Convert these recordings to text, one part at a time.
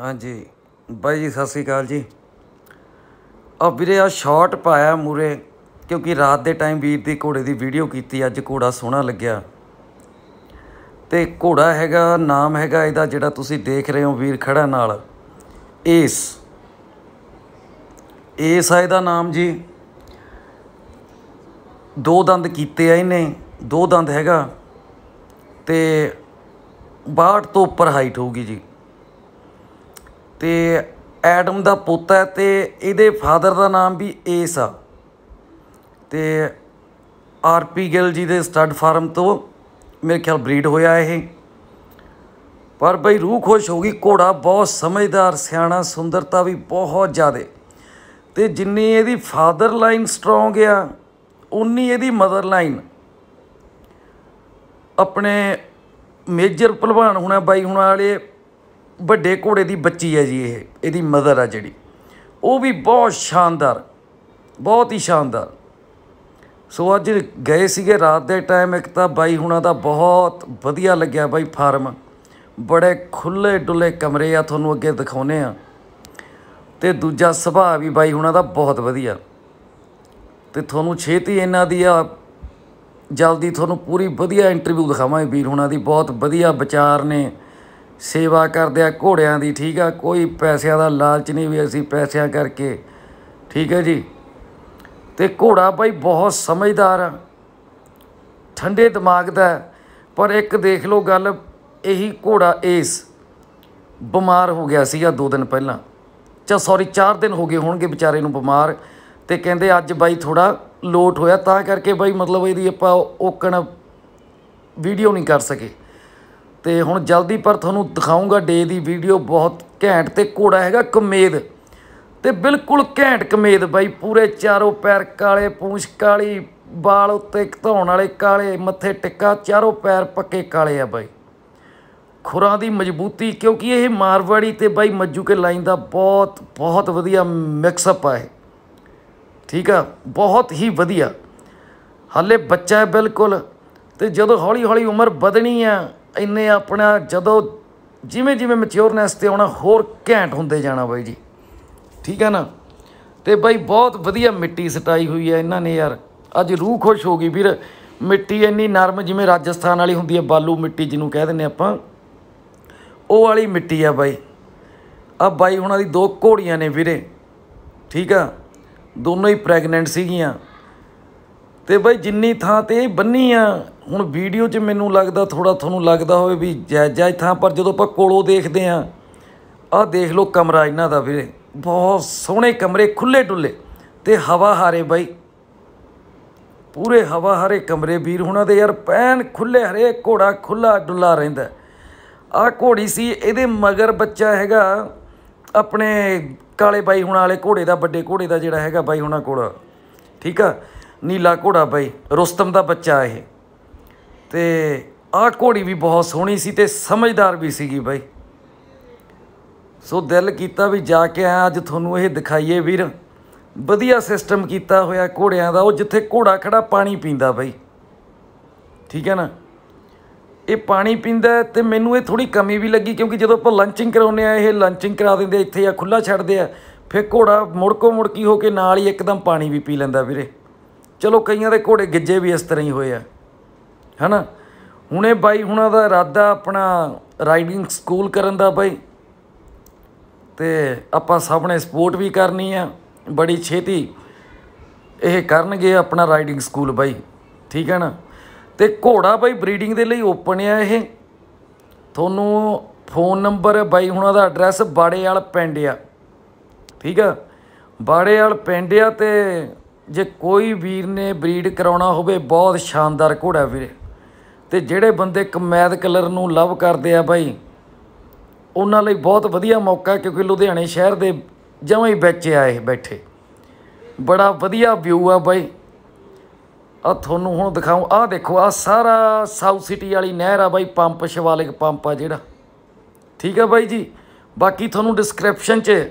ਹਾਂਜੀ ਬਾਈ ਜੀ ਸਤਿ ਸ੍ਰੀ ਅਕਾਲ ਜੀ ਆ ਵੀਰੇ ਆ ਸ਼ਾਰਟ ਪਾਇਆ ਮੂਰੇ ਕਿਉਂਕਿ ਰਾਤ ਦੇ ਟਾਈਮ ਵੀਰ ਦੀ ਘੋੜੇ ਦੀ ਵੀਡੀਓ ਕੀਤੀ ਅੱਜ ਘੋੜਾ ਸੋਹਣਾ ਲੱਗਿਆ ਤੇ ਘੋੜਾ ਹੈਗਾ ਨਾਮ ਹੈਗਾ ਇਹਦਾ ਜਿਹੜਾ ਤੁਸੀਂ ਦੇਖ ਰਹੇ ਹੋ ਵੀਰ ਖੜਾ ਨਾਲ ਏਸ ਏਸ ਆ ਇਹਦਾ ਨਾਮ ਜੀ ਦੋ ਦੰਦ ਕੀਤੇ ਆ ਇਹਨੇ ਦੋ ਦੰਦ ਹੈਗਾ ਤੇ 62 ਤੋਂ ਉੱਪਰ ਹਾਈਟ ਹੋਊਗੀ ਜੀ ਤੇ ਐਡਮ ਦਾ ਪੋਤਾ ਹੈ ਤੇ ਇਹਦੇ ਫਾਦਰ ਦਾ ਨਾਮ ਵੀ ਏਸ ਆ ਤੇ ਆਰ ਪੀ ਗਿੱਲ ਜੀ ਦੇ ਸਟੱਡ ਫਾਰਮ ਤੋਂ ਮੇਰੇ ਖਿਆਲ ਬਰੀਡ ਹੋਇਆ ਇਹ ਪਰ ਬਈ ਰੂਹ ਖੁਸ਼ ਹੋ ਗਈ ਘੋੜਾ ਬਹੁਤ ਸਮਝਦਾਰ ਸਿਆਣਾ ਸੁੰਦਰਤਾ ਵੀ ਬਹੁਤ ਜ਼ਿਆਦੇ ਤੇ ਜਿੰਨੀ ਇਹਦੀ ਫਾਦਰ ਲਾਈਨ ਸਟਰੋਂਗ ਆ ਉਨੀ ਇਹਦੀ ਮਦਰ ਲਾਈਨ ਆਪਣੇ ਮੇਜਰ ਭਲਵਾਨ ਹੋਣਾ ਬਾਈ ਹੁਣ ਵਾਲੇ ਵੱਡੇ ਘੋੜੇ ਦੀ ਬੱਚੀ ਹੈ ਜੀ ਇਹ ਇਹਦੀ ਮਦਰ ਆ ਜਿਹੜੀ ਉਹ ਵੀ ਬਹੁਤ ਸ਼ਾਨਦਾਰ ਬਹੁਤ ਹੀ ਸ਼ਾਨਦਾਰ ਸੋ ਅੱਜ ਗਏ ਸੀਗੇ ਰਾਤ ਦੇ ਟਾਈਮ ਇੱਕ ਤਾਂ ਬਾਈ ਹੁਣਾਂ ਦਾ ਬਹੁਤ ਵਧੀਆ ਲੱਗਿਆ ਬਾਈ ਫਾਰਮ ਬੜੇ ਖੁੱਲੇ ਡੁੱਲੇ ਕਮਰੇ ਆ ਤੁਹਾਨੂੰ ਅੱਗੇ ਦਿਖਾਉਨੇ ਆ ਤੇ ਦੂਜਾ ਸੁਭਾਅ ਵੀ ਬਾਈ ਹੁਣਾਂ ਦਾ ਬਹੁਤ ਵਧੀਆ ਤੇ ਤੁਹਾਨੂੰ ਛੇਤੀ ਇਹਨਾਂ ਦੀ ਆ ਜਲਦੀ ਤੁਹਾਨੂੰ ਪੂਰੀ ਵਧੀਆ ਇੰਟਰਵਿਊ ਦਿਖਾਵਾਂਗੇ ਵੀਰ ਹੁਣਾਂ ਦੀ ਬਹੁਤ ਵਧੀਆ ਵਿਚਾਰ ਨੇ ਸੇਵਾ ਕਰਦੇ ਆ ਘੋੜਿਆਂ ਦੀ ਠੀਕ ਆ ਕੋਈ ਪੈਸਿਆਂ ਦਾ ਲਾਲਚ ਨਹੀਂ ਵੀ ਅਸੀਂ ਪੈਸਿਆਂ ਕਰਕੇ ਠੀਕ ਹੈ ਜੀ ਤੇ ਘੋੜਾ ਭਾਈ ਬਹੁਤ ਸਮਝਦਾਰ ਆ ਠੰਡੇ ਦਿਮਾਗ ਦਾ ਪਰ ਇੱਕ ਦੇਖ ਲਓ ਗੱਲ ਇਹੀ ਘੋੜਾ ਏਸ ਬਿਮਾਰ ਹੋ ਗਿਆ ਸੀਗਾ 2 ਦਿਨ ਪਹਿਲਾਂ ਚਾ ਸੌਰੀ 4 ਦਿਨ ਹੋ ਗਏ ਹੋਣਗੇ ਵਿਚਾਰੇ ਨੂੰ ਬਿਮਾਰ ਤੇ ਕਹਿੰਦੇ ਅੱਜ ਬਾਈ ਥੋੜਾ ਲੋਟ ਹੋਇਆ ਤਾਂ ਕਰਕੇ ਬਾਈ ਮਤਲਬ ਇਹਦੀ ਆਪਾਂ ਓਕਣ ਵੀਡੀਓ ਨਹੀਂ ਕਰ ਸਕੇ ਤੇ ਹੁਣ ਜਲਦੀ ਪਰ ਤੁਹਾਨੂੰ ਦਿਖਾਉਂਗਾ ਡੇ ਦੀ ਵੀਡੀਓ ਬਹੁਤ ਘੈਂਟ ਤੇ ਘੋੜਾ ਹੈਗਾ ਕਮੇਦ ਤੇ ਬਿਲਕੁਲ ਘੈਂਟ ਕਮੇਦ ਬਾਈ ਪੂਰੇ ਚਾਰੋਂ ਪੈਰ ਕਾਲੇ ਪੂੰਛ ਕਾਲੀ ਵਾਲ ਉੱਤੇ ਘਤਾਉਣ ਵਾਲੇ ਕਾਲੇ ਮੱਥੇ ਟਿੱਕਾ ਚਾਰੋਂ ਪੈਰ ਪੱਕੇ ਕਾਲੇ ਆ ਬਾਈ ਖੁਰਾਂ ਦੀ ਮਜ਼ਬੂਤੀ ਕਿਉਂਕਿ ਇਹ ਮਾਰਵਾੜੀ ਤੇ ਬਾਈ ਮੱਜੂ ਕੇ ਲਾਈਨ ਦਾ ਬਹੁਤ ਬਹੁਤ ਵਧੀਆ ਮਿਕਸ ਅਪ ਆ ਠੀਕ ਆ ਬਹੁਤ ਹੀ ਵਧੀਆ ਹਾਲੇ ਬੱਚਾ ਹੈ ਬਿਲਕੁਲ ਤੇ ਜਦੋਂ ਹੌਲੀ ਹੌਲੀ ਉਮਰ ਵਧਣੀ ਆ ਇੰਨੇ ਆਪਣਾ ਜਦੋਂ ਜਿਵੇਂ ਜਿਵੇਂ ਮੈਚਿਓਰਨੈਸ ਤੇ ਆਉਣਾ ਹੋਰ ਘੈਂਟ ਹੁੰਦੇ ਜਾਣਾ ਬਾਈ ਜੀ ਠੀਕ ਹੈ ਨਾ ਤੇ ਬਾਈ ਬਹੁਤ ਵਧੀਆ ਮਿੱਟੀ ਸਟਾਈ ਹੋਈ ਹੈ ਇਹਨਾਂ ਨੇ ਯਾਰ ਅੱਜ ਰੂਹ ਖੁਸ਼ ਹੋ ਗਈ ਵੀਰ ਮਿੱਟੀ ਇੰਨੀ ਨਰਮ ਜਿਵੇਂ ਰਾਜਸਥਾਨ ਵਾਲੀ ਹੁੰਦੀ ਹੈ ਬਾਲੂ ਮਿੱਟੀ ਜਿਹਨੂੰ ਕਹਿ ਦਿੰਨੇ ਆਪਾਂ ਉਹ ਵਾਲੀ ਮਿੱਟੀ ਆ ਬਾਈ ਆ ਬਾਈ ਹੁਣਾਂ ਦੀ ਦੋ ਘੋੜੀਆਂ ਨੇ ਵੀਰੇ ਠੀਕ ਆ ਦੋਨੋਂ ਹੀ ਪ੍ਰੈਗਨੈਂਟ ਸੀਗੀਆਂ ਤੇ ਬਈ ਜਿੰਨੀ ਥਾਂ ਤੇ ਇਹ ਬੰਨੀ ਆ ਹੁਣ ਵੀਡੀਓ 'ਚ ਮੈਨੂੰ ਲੱਗਦਾ ਥੋੜਾ ਤੁਹਾਨੂੰ ਲੱਗਦਾ ਹੋਵੇ ਵੀ ਜੈ ਜੈ ਥਾਂ ਪਰ ਜਦੋਂ ਆਪਾਂ ਕੋਲੋਂ ਦੇਖਦੇ ਆ ਆਹ ਦੇਖ ਲਓ ਕਮਰਾ ਇਹਨਾਂ ਦਾ ਵੀਰੇ ਬਹੁਤ ਸੋਹਣੇ ਕਮਰੇ ਖੁੱਲੇ ਡੁੱਲੇ ਤੇ ਹਵਾ ਹਾਰੇ ਬਾਈ ਪੂਰੇ ਹਵਾ ਹਾਰੇ ਕਮਰੇ ਵੀਰ ਹੁਣਾਂ ਦੇ ਯਾਰ ਪੈਨ ਖੁੱਲੇ ਹਰੇ ਘੋੜਾ ਖੁੱਲਾ ਡੁੱਲਾ ਰਹਿੰਦਾ ਆ ਘੋੜੀ ਸੀ ਇਹਦੇ ਮਗਰ ਬੱਚਾ ਹੈਗਾ ਆਪਣੇ ਕਾਲੇ ਬਾਈ ਹੁਣਾਂ ਵਾਲੇ ਘੋੜੇ ਦਾ ਵੱਡੇ ਘੋੜੇ ਦਾ ਜਿਹੜਾ ਹੈਗਾ ਬਾਈ ਹੁਣਾਂ ਕੋਲ ਠੀਕ ਆ ਨੀਲਾ ਘੋੜਾ ਭਾਈ ਰੁਸਤਮ ਦਾ ਬੱਚਾ ਇਹ ਤੇ ਆਹ ਘੋੜੀ ਵੀ ਬਹੁਤ ਸੋਹਣੀ ਸੀ ਤੇ ਸਮਝਦਾਰ ਵੀ ਸੀਗੀ ਭਾਈ ਸੋ ਦਿਲ ਕੀਤਾ ਵੀ ਜਾ ਕੇ ਆ ਅੱਜ ਤੁਹਾਨੂੰ ਇਹ ਦਿਖਾਈਏ ਵੀਰ ਵਧੀਆ ਸਿਸਟਮ ਕੀਤਾ ਹੋਇਆ ਘੋੜਿਆਂ ਦਾ ਉਹ ਜਿੱਥੇ ਘੋੜਾ ਖੜਾ ਪਾਣੀ ਪੀਂਦਾ ਬਾਈ ਠੀਕ ਹੈ ਨਾ ਇਹ ਪਾਣੀ ਪੀਂਦਾ ਤੇ ਮੈਨੂੰ ਇਹ ਥੋੜੀ ਕਮੀ ਵੀ ਲੱਗੀ ਕਿਉਂਕਿ ਜਦੋਂ ਆਪਾਂ ਲੰਚਿੰਗ ਕਰਾਉਨੇ ਆ ਇਹ ਲੰਚਿੰਗ ਕਰਾ ਦਿੰਦੇ ਇੱਥੇ ਆ ਖੁੱਲਾ ਛੱਡਦੇ ਆ ਫਿਰ ਘੋੜਾ ਮੁੜਕੋ ਮੁੜਕੀ ਹੋ ਕੇ ਨਾਲ ਹੀ ਇੱਕਦਮ ਪਾਣੀ ਵੀ ਪੀ ਲੈਂਦਾ ਵੀਰੇ ਚਲੋ ਕਈਆਂ ਦੇ ਘੋੜੇ ਗਿੱਜੇ ਵੀ ਇਸ ਤਰ੍ਹਾਂ ਹੀ ਹੋਏ ਆ ਹਨਾ ਹੁਣੇ ਬਾਈ ਹੁਣਾਂ ਦਾ ਇਰਾਦਾ ਆਪਣਾ ਰਾਈਡਿੰਗ ਸਕੂਲ ਕਰਨ ਦਾ ਬਾਈ ਤੇ ਆਪਾਂ ਸਭ ਨੇ ਸਪੋਰਟ ਵੀ ਕਰਨੀ ਆ ਬੜੀ ਛੇਤੀ ਇਹ ਕਰਨਗੇ ਆਪਣਾ ਰਾਈਡਿੰਗ ਸਕੂਲ ਬਾਈ ਠੀਕ ਹੈ ਨਾ ਤੇ ਘੋੜਾ ਬਾਈ ਬਰੀਡਿੰਗ ਦੇ ਲਈ ਓਪਨ ਆ ਇਹ ਤੁਹਾਨੂੰ ਫੋਨ ਨੰਬਰ ਬਾਈ ਹੁਣਾਂ ਦਾ ਐਡਰੈਸ ਬਾੜੇਵਾਲ ਪਿੰਡ ਆ ਠੀਕ ਆ ਬਾੜੇਵਾਲ ਪਿੰਡ ਆ ਤੇ ਜੇ ਕੋਈ ਵੀਰ ਨੇ ਬਰੀਡ ਕਰਾਉਣਾ ਹੋਵੇ ਬਹੁਤ ਸ਼ਾਨਦਾਰ ਘੋੜਾ ਵੀਰੇ ਤੇ ਜਿਹੜੇ ਬੰਦੇ ਕਮੈਦ ਕਲਰ ਨੂੰ ਲਵ ਕਰਦੇ ਆ ਬਾਈ ਉਹਨਾਂ ਲਈ ਬਹੁਤ ਵਧੀਆ ਮੌਕਾ ਕਿਉਂਕਿ ਲੁਧਿਆਣੇ ਸ਼ਹਿਰ ਦੇ ਜਮਾਂ ਹੀ ਵਿੱਚ ਆਏ ਬੈਠੇ ਬੜਾ ਵਧੀਆ ਵਿਊ ਆ ਬਾਈ ਆ ਤੁਹਾਨੂੰ ਹੁਣ ਦਿਖਾਉ ਆ ਦੇਖੋ ਆ ਸਾਰਾ ਸਾਊਥ ਸਿਟੀ ਵਾਲੀ ਨਹਿਰ ਆ ਬਾਈ ਪੰਪ ਸ਼ਿਵਾਲਿਕ ਪੰਪ ਆ ਜਿਹੜਾ ਠੀਕ ਆ ਬਾਈ ਜੀ ਬਾਕੀ ਤੁਹਾਨੂੰ ਡਿਸਕ੍ਰਿਪਸ਼ਨ 'ਚ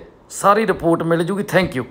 ਸਾਰੀ ਰਿਪੋਰਟ ਮਿਲ ਜੂਗੀ ਥੈਂਕ ਯੂ